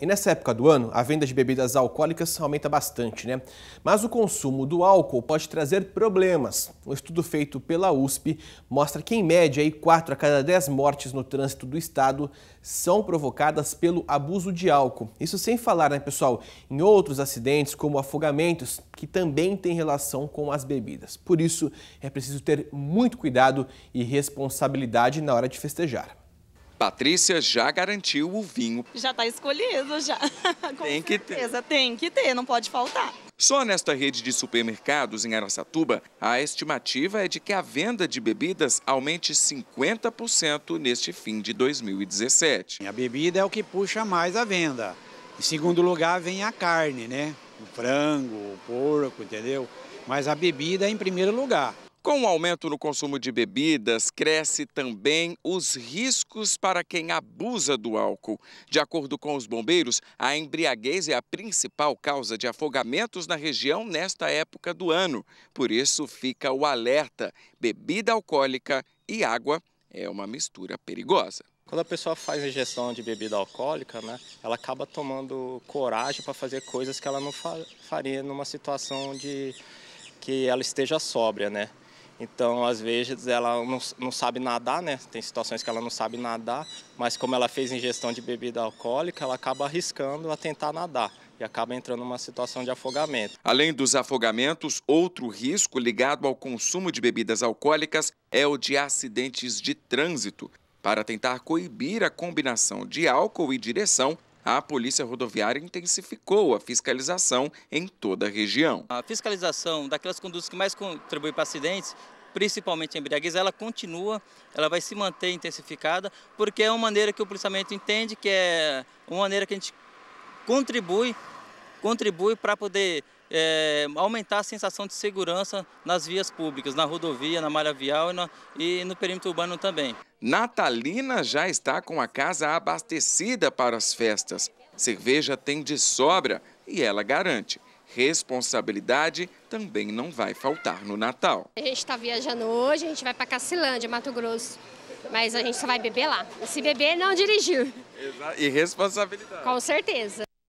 E nessa época do ano, a venda de bebidas alcoólicas aumenta bastante, né? Mas o consumo do álcool pode trazer problemas. Um estudo feito pela USP mostra que, em média, aí, 4 a cada 10 mortes no trânsito do estado são provocadas pelo abuso de álcool. Isso sem falar, né, pessoal, em outros acidentes, como afogamentos, que também têm relação com as bebidas. Por isso, é preciso ter muito cuidado e responsabilidade na hora de festejar. Patrícia já garantiu o vinho. Já está escolhido, já. Com tem que certeza, ter. tem que ter, não pode faltar. Só nesta rede de supermercados em Aracatuba a estimativa é de que a venda de bebidas aumente 50% neste fim de 2017. A bebida é o que puxa mais a venda. Em segundo lugar vem a carne, né? O frango, o porco, entendeu? Mas a bebida é em primeiro lugar. Com o aumento no consumo de bebidas, cresce também os riscos para quem abusa do álcool. De acordo com os bombeiros, a embriaguez é a principal causa de afogamentos na região nesta época do ano. Por isso, fica o alerta: bebida alcoólica e água é uma mistura perigosa. Quando a pessoa faz ingestão de bebida alcoólica, né, ela acaba tomando coragem para fazer coisas que ela não faria numa situação de que ela esteja sóbria, né? Então, às vezes, ela não, não sabe nadar, né? Tem situações que ela não sabe nadar, mas como ela fez ingestão de bebida alcoólica, ela acaba arriscando a tentar nadar e acaba entrando numa situação de afogamento. Além dos afogamentos, outro risco ligado ao consumo de bebidas alcoólicas é o de acidentes de trânsito. Para tentar coibir a combinação de álcool e direção, a Polícia Rodoviária intensificou a fiscalização em toda a região. A fiscalização daquelas condutas que mais contribuem para acidentes principalmente em embriaguez, ela continua, ela vai se manter intensificada, porque é uma maneira que o policiamento entende que é uma maneira que a gente contribui, contribui para poder é, aumentar a sensação de segurança nas vias públicas, na rodovia, na malha vial e, e no perímetro urbano também. Natalina já está com a casa abastecida para as festas. Cerveja tem de sobra e ela garante responsabilidade também não vai faltar no Natal. A gente está viajando hoje, a gente vai para Cacilândia, Mato Grosso, mas a gente só vai beber lá. Se beber, não dirigir. E responsabilidade. Com certeza.